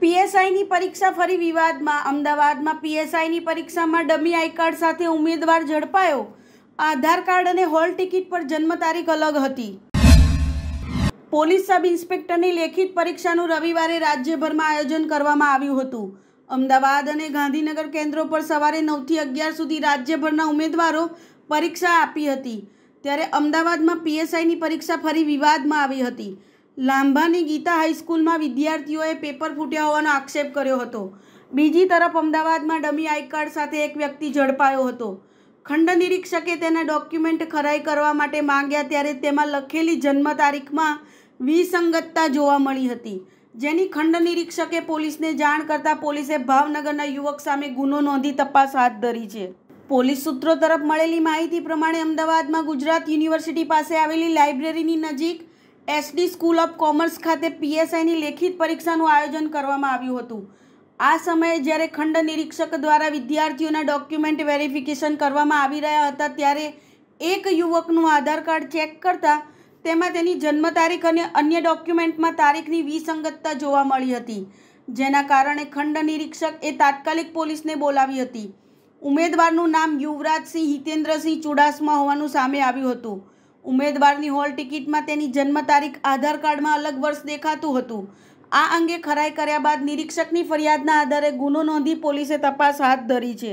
પીએસઆઈની પરીક્ષા ફરી વિવાદમાં અમદાવાદમાં પીએસઆઈની પરીક્ષામાં ડમી આઈ કાર્ડ સાથે ઉમેદવાર ઝડપાયો આધાર કાર્ડ અને હોલ ટિકિટ પર જન્મ તારીખ અલગ હતી પોલીસ સબ ઇન્સ્પેક્ટરની લેખિત પરીક્ષાનું રવિવારે રાજ્યભરમાં આયોજન કરવામાં આવ્યું હતું અમદાવાદ અને ગાંધીનગર કેન્દ્રો પર સવારે નવથી અગિયાર સુધી રાજ્યભરના ઉમેદવારો પરીક્ષા આપી હતી ત્યારે અમદાવાદમાં પીએસઆઈની પરીક્ષા ફરી વિવાદમાં આવી હતી લાંબાની ગીતા હાઈસ્કૂલમાં વિદ્યાર્થીઓએ પેપર ફૂટ્યા હોવાનો આક્ષેપ કર્યો હતો બીજી તરફ અમદાવાદમાં ડમી આઈ કાર્ડ સાથે એક વ્યક્તિ ઝડપાયો હતો ખંડ નિરીક્ષકે તેના ડોક્યુમેન્ટ ખરાઈ કરવા માટે માંગ્યા ત્યારે તેમાં લખેલી જન્મ તારીખમાં વિસંગતતા જોવા મળી હતી જેની ખંડ નિરીક્ષકે પોલીસને જાણ કરતાં પોલીસે ભાવનગરના યુવક સામે ગુનો નોંધી તપાસ હાથ ધરી છે પોલીસ સૂત્રો તરફ મળેલી માહિતી પ્રમાણે અમદાવાદમાં ગુજરાત યુનિવર્સિટી પાસે આવેલી લાઇબ્રેરીની નજીક એસડી સ્કૂલ ઓફ કોમર્સ ખાતે પીએસઆઈની લેખિત પરીક્ષાનું આયોજન કરવામાં આવ્યું હતું આ સમયે જ્યારે ખંડ નિરીક્ષક દ્વારા વિદ્યાર્થીઓના ડોક્યુમેન્ટ વેરિફિકેશન કરવામાં આવી રહ્યા હતા ત્યારે એક યુવકનું આધાર કાર્ડ ચેક કરતા તેમાં તેની જન્મ તારીખ અને અન્ય ડોક્યુમેન્ટમાં તારીખની વિસંગતતા જોવા મળી હતી જેના કારણે ખંડ નિરીક્ષક એ તાત્કાલિક પોલીસને બોલાવી હતી ઉમેદવારનું નામ યુવરાજસિંહ હિતેન્દ્રસિંહ ચુડાસમા હોવાનું સામે આવ્યું હતું ઉમેદવારની હોલ ટિકિટમાં તેની જન્મ તારીખ આધાર કાર્ડમાં અલગ વર્ષ દેખાતું હતું આ અંગે ખરાઈ કર્યા બાદ નિરીક્ષકની ફરિયાદના આધારે ગુનો નોંધી પોલીસે તપાસ હાથ ધરી છે